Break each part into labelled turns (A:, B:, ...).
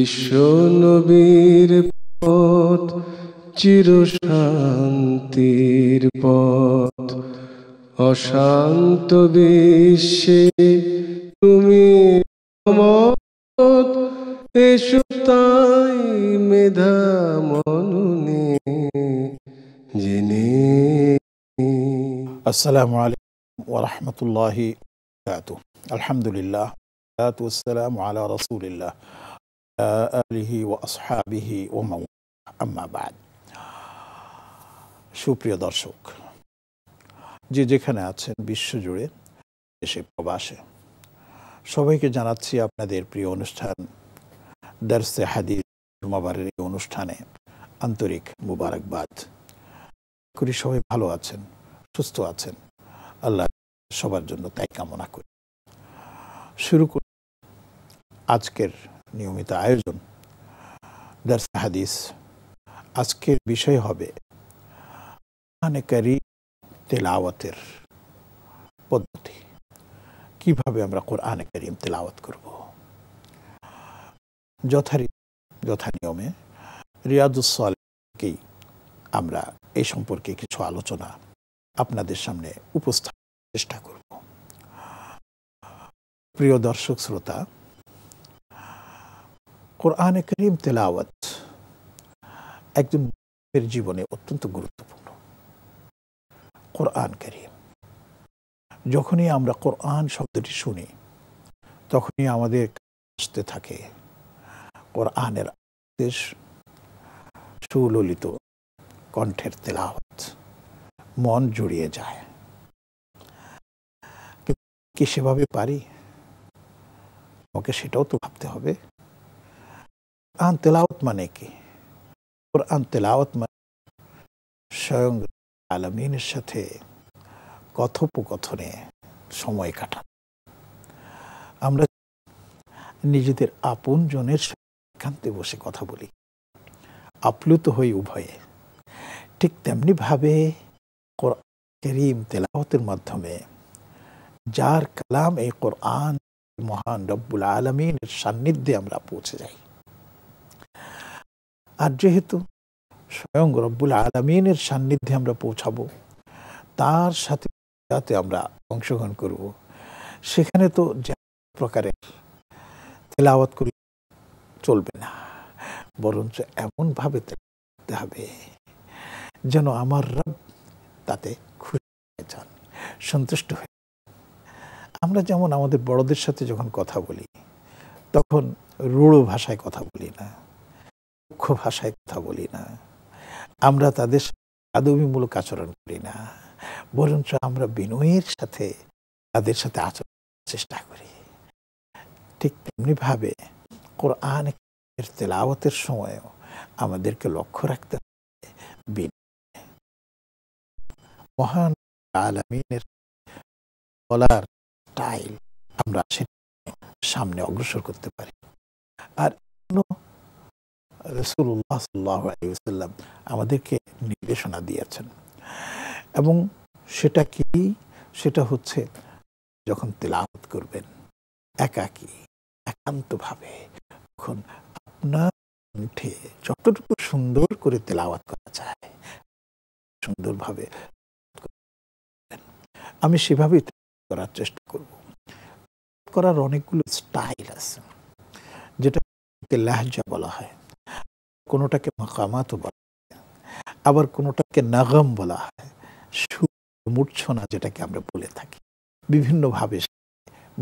A: বিশ্বনবীর পথ চির শান্তির পথ অশান্ত বিশ্বে তুমি এসো তাই মেধা মনুনি জেনে আসসালামু আলাইকুম ওয়া রাহমাতুল্লাহি আলহামদুলিল্লাহ والسلام على رسول الله আলিহি ও আসহাবিহি ও সুপ্রিয় দর্শক যে যেখানে আছেন বিশ্বজুড়ে দেশে প্রবাসে সবাইকে জানাচ্ছি আপনাদের প্রিয় অনুষ্ঠান দার্সে হাদির জুমাবারের এই অনুষ্ঠানে আন্তরিক মুবারকবাদ করি সবাই ভালো আছেন সুস্থ আছেন আল্লাহ সবার জন্য তাই কামনা করি শুরু করি আজকের নিয়মিত আয়োজন দার্স হাদিস আজকের বিষয় হবে কারি তেলাওয়াতের পদ্ধতি কিভাবে আমরা কোরআনে কারিম তেলাওয়াত করব যথারীতি যথা নিয়মে রিয়াজুসলকেই আমরা এই সম্পর্কে কিছু আলোচনা আপনাদের সামনে উপস্থাপন চেষ্টা করব প্রিয় দর্শক শ্রোতা কোরআনে করিম তেলাওয়াত একজন জীবনে অত্যন্ত গুরুত্বপূর্ণ কোরআন করিম যখনই আমরা কোরআন শব্দটি শুনি তখনই আমাদের আসতে থাকে কোরআনের আদেশ সুললিত কণ্ঠের তেলাওয়াত মন জুড়িয়ে যায় কি সেভাবে পারি আমাকে সেটাও তো ভাবতে হবে কোরআন তেলাওত মানে কি কোরআন তেলাওত মানে স্বয়ং আলমিনের সাথে কথোপকথনে সময় কাটান আমরা নিজেদের আপন জনের সাথে বসে কথা বলি আপ্লুত হই উভয়ে ঠিক তেমনিভাবে করিম তেলাওতের মাধ্যমে যার কালাম এই কোরআন মহান রব্বুল আলমিনের সান্নিধ্যে আমরা পৌঁছে যাই আর যেহেতু স্বয়ং রব্বুল আলমিনের সান্নিধ্যে আমরা পৌঁছাবো তার সাথে যাতে আমরা অংশগ্রহণ করব সেখানে তো যে প্রকারের তেলাওয়াত করলে চলবে না বরঞ্চ এমনভাবে তেলাওয়াতে হবে যেন আমার রব তাতে খুশি হয়ে যান সন্তুষ্ট হয়ে আমরা যেমন আমাদের বড়দের সাথে যখন কথা বলি তখন রূঢ় ভাষায় কথা বলি না রুক্ষ ভাষায় কথা বলি না আমরা তাদের আদবিমূলক আচরণ করি না বরঞ্চ আমরা বিনয়ের সাথে তাদের সাথে আচরণ চেষ্টা করি ঠিক তেমনিভাবে কোরআন তেলাওয়াতের সময়ও আমাদেরকে লক্ষ্য রাখতে হবে মহান আলামিনের বলার স্টাইল আমরা সেটা সামনে অগ্রসর করতে পারি আর অন্য রসুল্লাহ সাল্লাহ আলিউসাল্লাম আমাদেরকে নির্দেশনা দিয়েছেন এবং সেটা কি সেটা হচ্ছে যখন তেলাহত করবেন একাকি একান্তভাবে তখন আপনার কণ্ঠে যতটুকু সুন্দর করে তেলাওয়াত করা যায় সুন্দরভাবে আমি সেভাবেই করার চেষ্টা করব করার অনেকগুলো স্টাইল আছে যেটা লেহজা বলা হয় কোনোটাকে মাকামাতও বলা হয় আবার কোনোটাকে নাগম বলা হয় সুর মূর্ছনা যেটাকে আমরা বলে থাকি বিভিন্নভাবে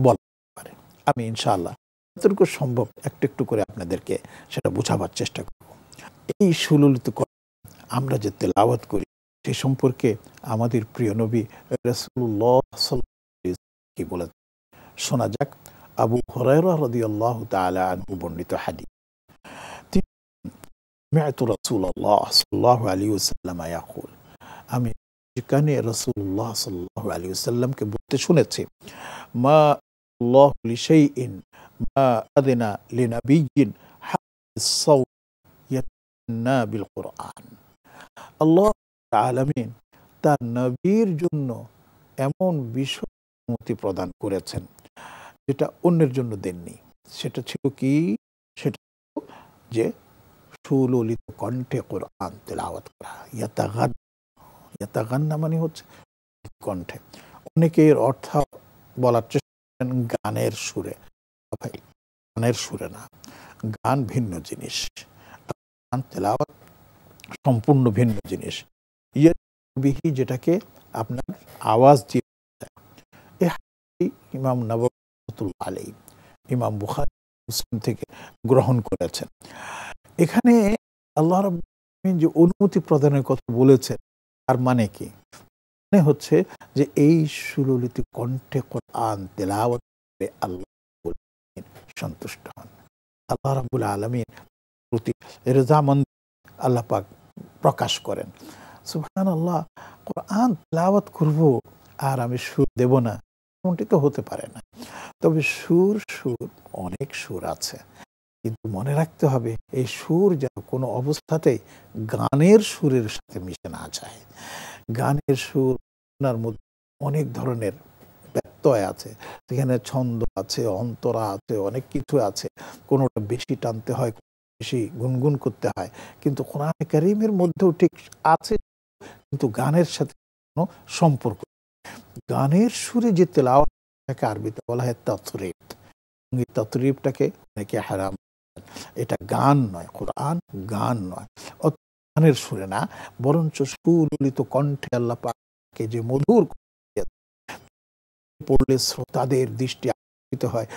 A: বলা পারে আমি ইনশাআল্লাহ যতটুকু সম্ভব একটু একটু করে আপনাদেরকে সেটা বোঝাবার চেষ্টা করব এই সুললিত আমরা যে তেলাওয়াত করি সে সম্পর্কে আমাদের প্রিয় নবী রসুল্লাহ কি বলেছেন শোনা যাক আবু হরাইরা রদি আল্লাহ তালা আনহু বর্ণিত হাদিস মেয়াতু রসুল্লাহ সাল্লাহ আলী সাল্লাম ইয়াকুল আমি সেখানে রসুল্লাহ সাল্লাহ আলী সাল্লামকে বলতে শুনেছি মা আল্লাহ লিশাই ইন মা আদিনা লিনাবিয়িন হাসনা বিল কোরআন আল্লাহ আলমিন তার নবীর জন্য এমন বিষয় অনুমতি প্রদান করেছেন যেটা অন্যের জন্য দেননি সেটা ছিল কি সেটা যে রসুল লিত কণ্ঠে কোরআন তেলাওয়াত করা ইয়াতাগান ইয়াতাগান্না মানে হচ্ছে কণ্ঠে অনেকে এর অর্থ বলার চেষ্টা গানের সুরে ভাই গানের সুরে না গান ভিন্ন জিনিস গান তেলাওয়াত সম্পূর্ণ ভিন্ন জিনিস ইয়ে যেটাকে আপনার আওয়াজ দিয়ে এ ইমাম নবাবতুল আলী ইমাম বুখারি মুসলিম থেকে গ্রহণ করেছেন এখানে আল্লাহ রবিন যে অনুমতি প্রদানের কথা বলেছেন তার মানে কি মানে হচ্ছে যে এই সুললিত কণ্ঠে কোরআন তেলাওয়াত আল্লাহ সন্তুষ্ট হন আল্লাহ রাবুল আলমীর প্রতি রেজামন্দ আল্লাহ পাক প্রকাশ করেন সুফান আল্লাহ কোরআন তেলাওয়াত করব আর আমি সুর দেব না এমনটি তো হতে পারে না তবে সুর সুর অনেক সুর আছে কিন্তু মনে রাখতে হবে এই সুর যেন কোনো অবস্থাতেই গানের সুরের সাথে মিশে না যায় গানের সুর আপনার মধ্যে অনেক ধরনের ব্যত্যয় আছে সেখানে ছন্দ আছে অন্তরা আছে অনেক কিছু আছে কোনোটা বেশি টানতে হয় বেশি গুনগুন করতে হয় কিন্তু কোরআনে করিমের মধ্যেও ঠিক আছে কিন্তু গানের সাথে কোনো সম্পর্ক গানের সুরে যে তেলাওয়াটাকে আরবিতে বলা হয় তথরিপ এই অনেকে হারাম এটা গান নয় কোরআন গান নয় গানের সুরে না বরঞ্চ সুললিত কণ্ঠে আল্লাহ পাককে যে মধুর পড়লে শ্রোতাদের দৃষ্টি আকর্ষিত হয়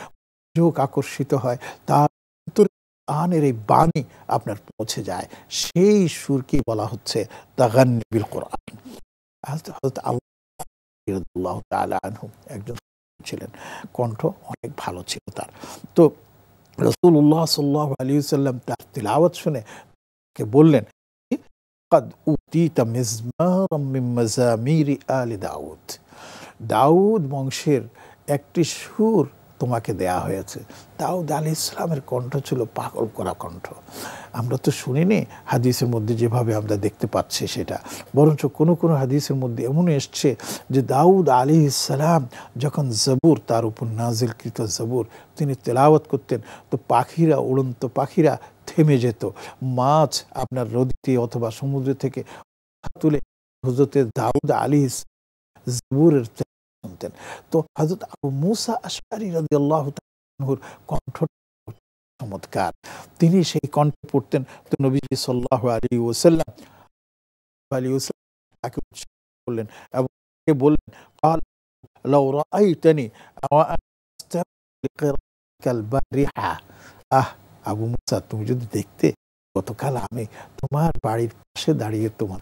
A: যোগ আকর্ষিত হয় তার কোরআনের এই বাণী আপনার পৌঁছে যায় সেই সুরকে বলা হচ্ছে তাগান্নিবিল কোরআন একজন ছিলেন কণ্ঠ অনেক ভালো ছিল তার তো رسول الله صلى الله عليه وسلم تلاوت شنه كي بولن قد اوتيت مزمارا من مزامير آل داود داود مانشير اكتشور তোমাকে দেয়া হয়েছে দাউদ আলী ইসলামের কণ্ঠ ছিল পাগল করা কণ্ঠ আমরা তো শুনিনি হাদিসের মধ্যে যেভাবে আমরা দেখতে পাচ্ছি সেটা বরঞ্চ কোনো কোনো হাদিসের মধ্যে এমন এসছে যে দাউদ আলী ইসলাম যখন জবুর তার উপর নাজিলকৃত জবুর তিনি তেলাওয়াত করতেন তো পাখিরা উড়ন্ত পাখিরা থেমে যেত মাছ আপনার নদীতে অথবা সমুদ্র থেকে তুলে হজরতে দাউদ আলী জবুরের শুনতেন তো হজরত আবু মুসা আশারি রাজি আল্লাহ কণ্ঠ চমৎকার তিনি সেই কণ্ঠে পড়তেন তো নবীজি সাল্লাহ আলী ওসাল্লাম আলী তাকে বললেন এবং বললেন তুমি যদি দেখতে গতকাল আমি তোমার বাড়ির পাশে দাঁড়িয়ে তোমার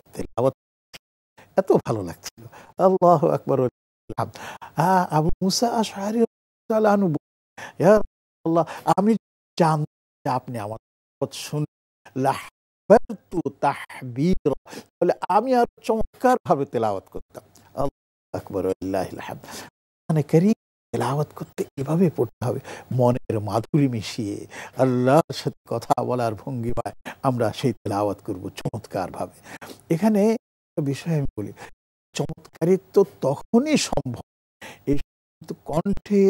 A: এত ভালো লাগছিল আল্লাহ আকবর আবু মুসা আশাহারি আল্লাহ আমি জানতে আপনি আমার কথা শুন লাহবতু তাহবীর বলে আমি আর চমৎকার ভাবে তেলাওয়াত করতাম আকবার আকবর মানে করি তেলাওয়াত করতে এভাবে পড়তে হবে মনের মাধুরী মিশিয়ে আল্লাহর সাথে কথা বলার ভঙ্গিমায় আমরা সেই তেলাওয়াত করব চমৎকার ভাবে এখানে বিষয় আমি বলি চমৎকারিত্ব তখনই সম্ভব কণ্ঠে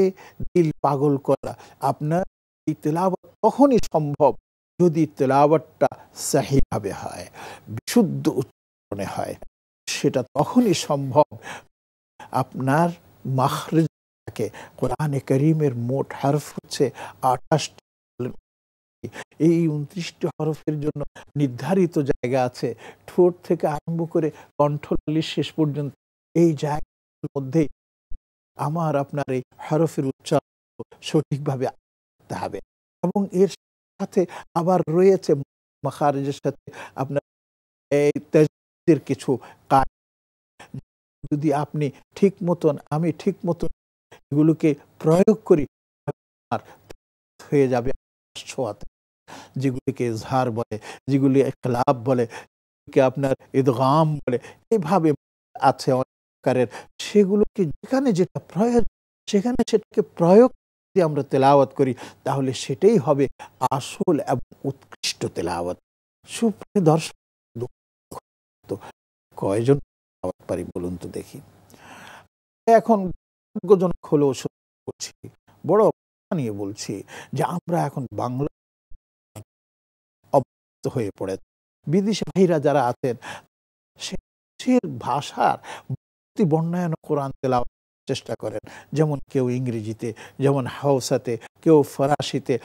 A: দিল পাগল করা আপনার এই তেলাওয়াত তখনই সম্ভব যদি তেলাওয়াতটা সাহিভাবে হয় বিশুদ্ধ উচ্চারণে হয় সেটা তখনই সম্ভব আপনার মাখরেজ থাকে কোরআনে করিমের মোট হারফ হচ্ছে আঠাশটি এই উনত্রিশটি হরফের জন্য নির্ধারিত জায়গা আছে ঠোঁট থেকে আরম্ভ করে কণ্ঠলালির শেষ পর্যন্ত এই জায়গার মধ্যে আমার আপনার এই হরফের উচ্চারণ সঠিকভাবে আসতে হবে এবং এর সাথে আবার রয়েছে মহারাজের সাথে আপনার এই তেজের কিছু কাজ যদি আপনি ঠিক মতন আমি ঠিক মতন এগুলোকে প্রয়োগ করি হয়ে যাবে ছোঁয়াতে যেগুলিকে ইজহার বলে যেগুলি খেলাপ বলে যেগুলিকে আপনার ঈদগাম বলে এভাবে আছে অনেকের সেগুলোকে যেখানে যেটা প্রয়োজন সেখানে সেটাকে প্রয়োগ যদি আমরা তেলাওয়াত করি তাহলে সেটাই হবে আসল এবং উৎকৃষ্ট তেলাওয়াত সুপ্রিয় দর্শক তো কয়জন তেলাওয়াত পারি বলুন তো দেখি এখন ভাগ্যজনক হলেও করছি বড় নিয়ে বলছি যে আমরা এখন বাংলা অব্যস্ত হয়ে পড়েছি বিদেশি ভাইরা যারা আছেন সে ভাষার বর্ণায়ন কোরআন তেলা চেষ্টা করেন যেমন কেউ ইংরেজিতে যেমন হাউসাতে কেউ ফরাসিতে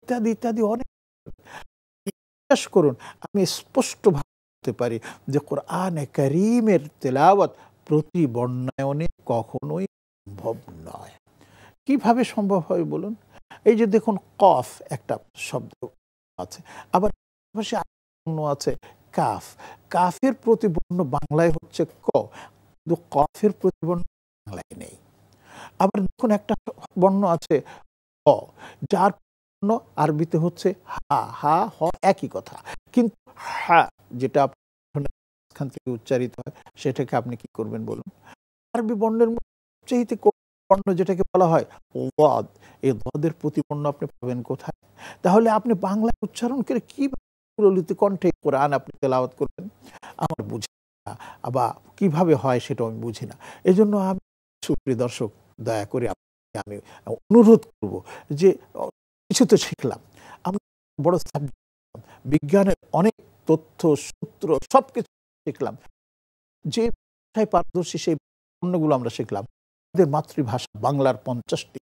A: ইত্যাদি ইত্যাদি অনেক বিশ্বাস করুন আমি স্পষ্ট ভাবতে পারি যে কোরআনে করিমের তেলাওয়াত প্রতি বর্ণায়নে কখনোই সম্ভব নয় কিভাবে সম্ভব হয় বলুন এই যে দেখুন কফ একটা শব্দ আছে আবার আছে কাফ কাফের প্রতিবর্ণ বাংলায় হচ্ছে ক কিন্তু কফের প্রতিবর্ণ বাংলায় নেই আবার দেখুন একটা বর্ণ আছে হ যার বর্ণ আরবিতে হচ্ছে হা হা হ একই কথা কিন্তু হা যেটা আপনার থেকে উচ্চারিত হয় সেটাকে আপনি কি করবেন বলুন আরবি বর্ণের মধ্যে প্রতিপন্ন যেটাকে বলা হয় ওয়াদ এই ওয়াদের প্রতিপন্ন আপনি পাবেন কোথায় তাহলে আপনি বাংলা উচ্চারণ করে কীভাবে প্রলিত কণ্ঠে কোরআন আপনি তেলাওয়াত করবেন আমার বুঝি না বা কীভাবে হয় সেটা আমি বুঝি না এই জন্য আমি সুপ্রিয় দর্শক দয়া করে আপনাকে আমি অনুরোধ করব যে কিছু তো শিখলাম আমরা বড় সাবজেক্ট বিজ্ঞানের অনেক তথ্য সূত্র সব কিছু শিখলাম যে ভাষায় পারদর্শী সেই পণ্যগুলো আমরা শিখলাম আমাদের মাতৃভাষা বাংলার পঞ্চাশটি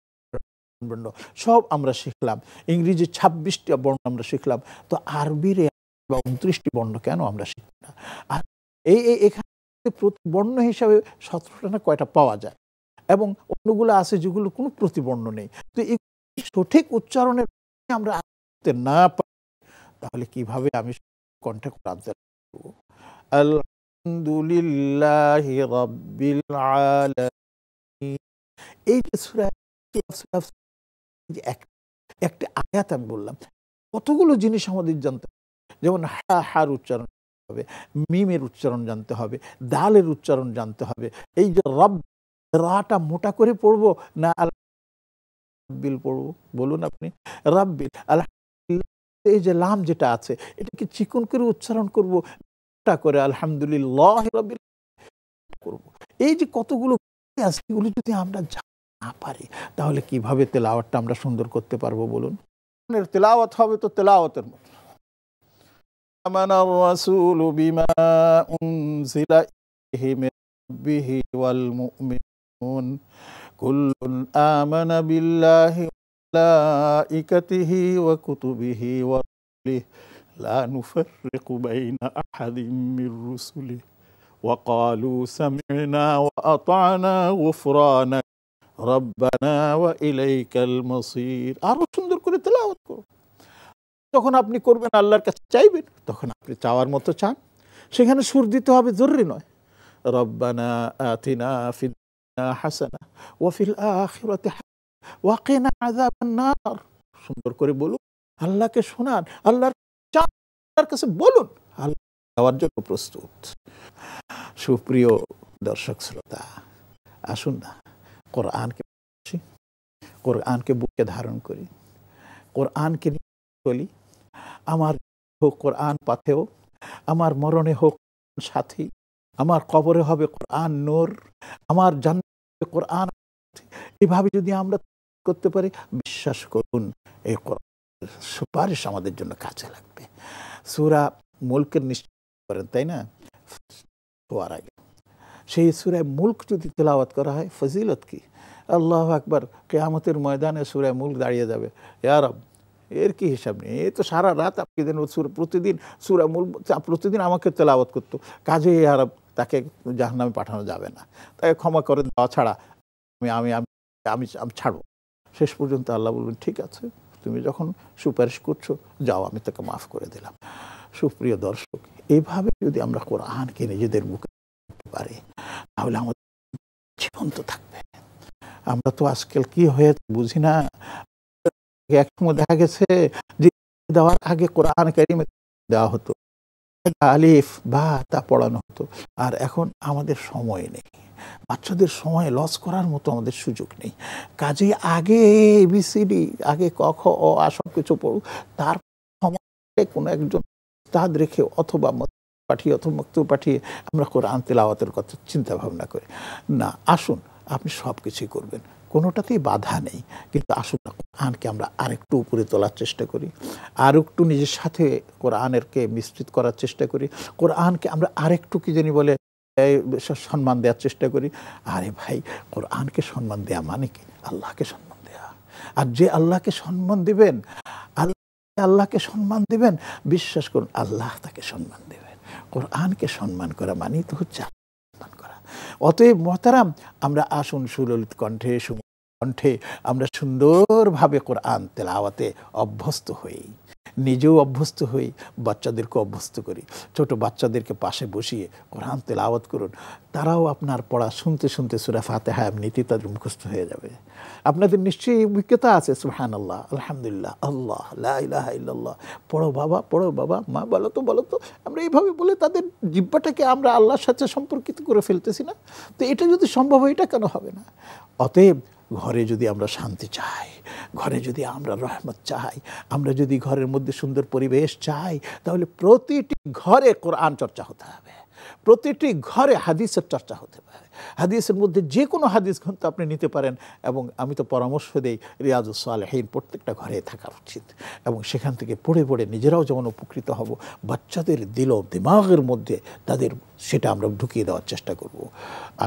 A: বর্ণ সব আমরা শিখলাম ইংরেজি ছাব্বিশটি বর্ণ আমরা শিখলাম তো আরবির বা উনত্রিশটি বর্ণ কেন আমরা শিখি না আর এই এখানে প্রতি বর্ণ হিসাবে সতেরোটা না কয়টা পাওয়া যায় এবং অন্যগুলো আছে যেগুলো কোনো প্রতিবর্ণ নেই তো এই সঠিক উচ্চারণের আমরা আসতে না পারি তাহলে কিভাবে আমি কন্ট্যাক্ট আনতে আলহামদুলিল্লাহ রব্বিল আলামিন এই যে একটা আয়াত আমি বললাম কতগুলো জিনিস আমাদের জানতে যেমন হা হার উচ্চারণ হবে মিমের উচ্চারণ জানতে হবে দালের উচ্চারণ জানতে হবে এই যে রব রাটা মোটা করে পড়বো না রাব্বিল পড়বো বলুন আপনি রাব্বিল আল্লাহ এই যে লাম যেটা আছে এটাকে চিকন করে উচ্চারণ করব মোটা করে আলহামদুলিল্লাহ করব এই যে কতগুলো আছে এগুলো যদি আমরা জানি না পারি তাহলে কিভাবে তেলাওয়াতটা আমরা সুন্দর করতে পারবো বলুন মানে তেলাওয়াত হবে তো তেলাওয়াতের মতো وقالوا سمعنا وأطعنا غفرانك রব্বানা ওয়া ইলাইকাল মসির আরও সুন্দর করে তেলাওয়াত করো যখন আপনি করবেন আল্লাহর কাছে চাইবেন তখন আপনি চাওয়ার মতো চান সেখানে সুর দিতে হবে জরুরি নয় রব্বানা আতিনা ফিদনা হাসানা ওয়াফিল আখিরাতে ওয়াকিনা আযাবান নার সুন্দর করে বলুন আল্লাহকে শোনান আল্লাহর চান কাছে বলুন আল্লাহ যাওয়ার জন্য প্রস্তুত সুপ্রিয় দর্শক শ্রোতা আসুন না কোরআনকে বুঝি কোরআনকে বুকে ধারণ করি কোরআনকে চলি আমার হোক কোরআন পাথেও আমার মরণে হোক সাথী আমার কবরে হবে কোরআন নোর আমার জান কোরআন এভাবে যদি আমরা করতে পারি বিশ্বাস করুন এই সুপারিশ আমাদের জন্য কাজে লাগবে সুরা মুলকের নিশ্চয় করেন তাই না হওয়ার আগে সেই সুরায় মুল্ক যদি তেলাওয়াত করা হয় ফজিলত কি আল্লাহ আকবর কেয়ামতের ময়দানে সুরায় মুল্ক দাঁড়িয়ে যাবে ইয়ারব এর কি হিসাব নেই এ তো সারা রাত আপনি সুর প্রতিদিন সুরা মূল প্রতিদিন আমাকে তেলাওয়াত করতো কাজে আরব তাকে জাহান্নামে পাঠানো যাবে না তাকে ক্ষমা করে দেওয়া ছাড়া আমি আমি আমি আমি ছাড়ব শেষ পর্যন্ত আল্লাহ বলবেন ঠিক আছে তুমি যখন সুপারিশ করছো যাও আমি তাকে মাফ করে দিলাম সুপ্রিয় দর্শক এভাবে যদি আমরা কোরআনকে নিজেদের বুকে পারি তাহলে আমাদের জীবন্ত থাকবে আমরা তো আজকাল কি হয়ে বুঝি না এক সময় দেখা গেছে যে দেওয়ার আগে কোরআন কারিমে দেওয়া হতো আলিফ বা তা পড়ানো হতো আর এখন আমাদের সময় নেই বাচ্চাদের সময় লস করার মতো আমাদের সুযোগ নেই কাজে আগে এবিসিডি আগে কখ অ সব কিছু পড়ুক তার সময় কোনো একজন তাদ রেখে অথবা পাঠিয়ে অথবা মুক্ত পাঠিয়ে আমরা কোরআন তেলাওয়াতের কথা চিন্তা ভাবনা করি না আসুন আপনি সব কিছুই করবেন কোনোটাতেই বাধা নেই কিন্তু আসুন না কোরআনকে আমরা আরেকটু উপরে তোলার চেষ্টা করি আর একটু নিজের সাথে কোরআনেরকে মিশ্রিত করার চেষ্টা করি কোরআনকে আমরা আরেকটু কি জানি বলে সম্মান দেওয়ার চেষ্টা করি আরে ভাই কোরআনকে সম্মান দেওয়া মানে কি আল্লাহকে সম্মান দেওয়া আর যে আল্লাহকে সম্মান দেবেন আল্লাহ আল্লাহকে সম্মান দেবেন বিশ্বাস করুন আল্লাহ তাকে সম্মান দেবেন কোরআনকে সম্মান করা মানেই তো হচ্ছে সম্মান করা অতএব মহতারাম আমরা আসুন সুললিত কণ্ঠে কণ্ঠে আমরা সুন্দরভাবে কোরআন তেলাওয়াতে অভ্যস্ত হই নিজেও অভ্যস্ত হই বাচ্চাদেরকে অভ্যস্ত করি ছোট বাচ্চাদেরকে পাশে বসিয়ে কোরআন তেলাওয়াত করুন তারাও আপনার পড়া শুনতে শুনতে সুরা হায় নীতি তাদের মুখস্থ হয়ে যাবে আপনাদের নিশ্চয়ই অভিজ্ঞতা আছে সুহান আল্লাহ আলহামদুলিল্লাহ আল্লাহ আল্লাহ ইল্লাল্লাহ পড়ো বাবা পড়ো বাবা মা বলো তো বলো তো আমরা এইভাবে বলে তাদের জিব্বাটাকে আমরা আল্লাহর সাথে সম্পর্কিত করে ফেলতেছি না তো এটা যদি সম্ভব হয় এটা কেন হবে না অতএব ঘরে যদি আমরা শান্তি চাই ঘরে যদি আমরা রহমত চাই আমরা যদি ঘরের মধ্যে সুন্দর পরিবেশ চাই তাহলে প্রতিটি ঘরে কোরআন চর্চা হতে হবে প্রতিটি ঘরে হাদিসের চর্চা হতে পারে হাদিসের মধ্যে যে কোনো হাদিস গ্রন্থ আপনি নিতে পারেন এবং আমি তো পরামর্শ দিই রিয়াজুস আলহীন প্রত্যেকটা ঘরে থাকা উচিত এবং সেখান থেকে পড়ে পড়ে নিজেরাও যেমন উপকৃত হব বাচ্চাদের দিল দিমাগের মধ্যে তাদের সেটা আমরা ঢুকিয়ে দেওয়ার চেষ্টা করব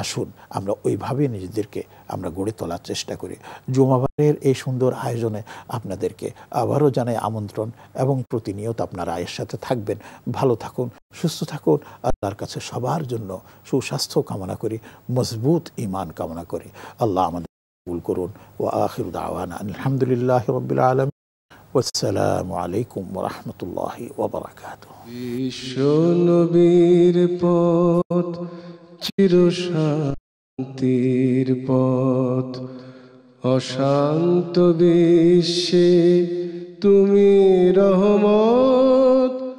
A: আসুন আমরা ওইভাবে নিজেদেরকে আমরা গড়ে তোলার চেষ্টা করি জুমাবারের এই সুন্দর আয়োজনে আপনাদেরকে আবারও জানাই আমন্ত্রণ এবং প্রতিনিয়ত আপনারা আয়ের সাথে থাকবেন ভালো থাকুন সুস্থ থাকুন তার কাছে সবার জন্য সুস্বাস্থ্য কামনা করি মজবুত ইমান কামনা করি আল্লাহ আমাদের কবুল করুন ও আখির দাওয়ান আলহামদুলিল্লাহ রবিল আলম والسلام عليكم ورحمة الله وبركاته বিশ্বনবীর পথ চিরসা শান্তির পথ অশান্ত বিশ্বে তুমি রহমত